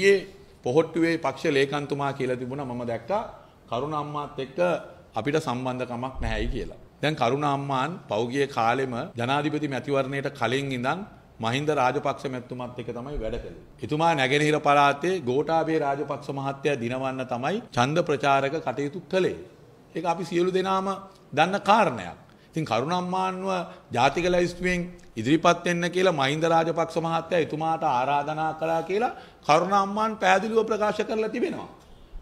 ඒ පොහොට්ටුවේ පක්ෂ ලේකන්තුමා කියලා තිබුණා මම දැක්කා කරුණ අම්මාත් එක්ක අපිට සම්බන්ධකමක් නැහැයි කියලා. දැන් කරුණ අම්මාන් පෞගිය කාලෙම ජනාධිපති මැතිවරණයට කලින් ඉඳන් මහින්ද රාජපක්ෂ මැතිතුමත් එක තමයි වැඩ කළේ. එතුමා නැගෙනහිර පළාතේ ගෝඨාභය රාජපක්ෂ මහත්තයා දිනවන්න තමයි ඡන්ද ප්‍රචාරක කටයුතු කළේ. ඒක අපි සියලු දෙනාම දන්න කාරණයක්. ඉතින් කරුණම්මාන්ව ජාතික ලැයිස්තුවෙන් ඉදිරිපත් වෙන්න කියලා මහින්ද රාජපක්ෂ මහත්තයා එතුමාට ආරාධනා කළා කියලා කරුණම්මාන් පැහැදිලිව ප්‍රකාශ කරලා තිබෙනවා.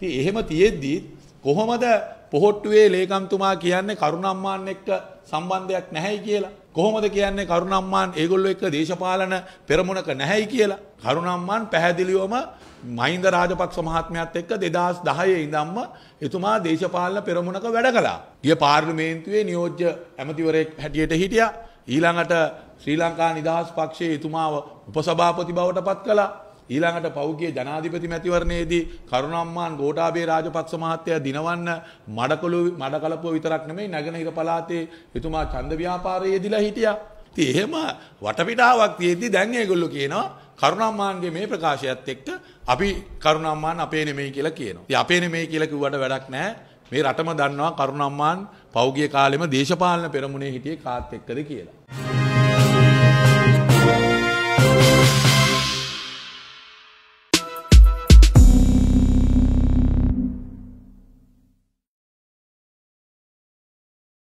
ඉතින් එහෙම තියෙද්දිත් කොහොමද පොහොට්ටුවේ ලේකම්තුමා කියන්නේ කරුණම්මාන් එක්ක සම්බන්ධයක් නැහැයි කියලා. කොහොමද කියන්නේ කරුණම්මාන් ඒගොල්ලෝ එක්ක දේශපාලන පෙරමුණක නැහැයි කියලා. කරුණම්මාන් පැහැදිලිවම මහින්ද රාජපක්ෂ මහත්මයාත් එක්ක 2010 ඉඳන්ම එතුමා දේශපාලන පෙරමුණක වැඩ කළා. ගිය පාර්ලිමේන්තුවේ නියෝජ්‍ය ඇමතිවරයෙක් හැටියට හිටියා. ඊළඟට ශ්‍රී ලංකා නිදහස් පක්ෂයේ එතුමාව උපසභාපති බවට පත් කළා. ඊළඟට පෞගිය ජනාධිපති මැතිවරණයේදී කරුණම්මාන් ගෝඨාභය රාජපක්ෂ මහත්තයා දිනවන්න මඩකළු මඩකලපුව විතරක් නෙමෙයි නැගෙනහිර පළාතේ එතුමා ඡන්ද ව්‍යාපාරයේ යෙදිලා හිටියා. ඉතින් එහෙම වටපිටාවක් තියෙද්දි දැන් ඒගොල්ලෝ කියනවා කරුණම්මාන්ගේ මේ ප්‍රකාශයත් එක්ක අපි කරුණම්මාන් අපේ නෙමෙයි කියලා කියනවා. ඉතින් අපේ නෙමෙයි කියලා කිව්වට වැඩක් නැහැ. මේ රටම දන්නවා කරුණම්මාන් පෞගිය කාලෙම දේශපාලන පෙරමුණේ හිටියේ කාත් එක්කද කියලා.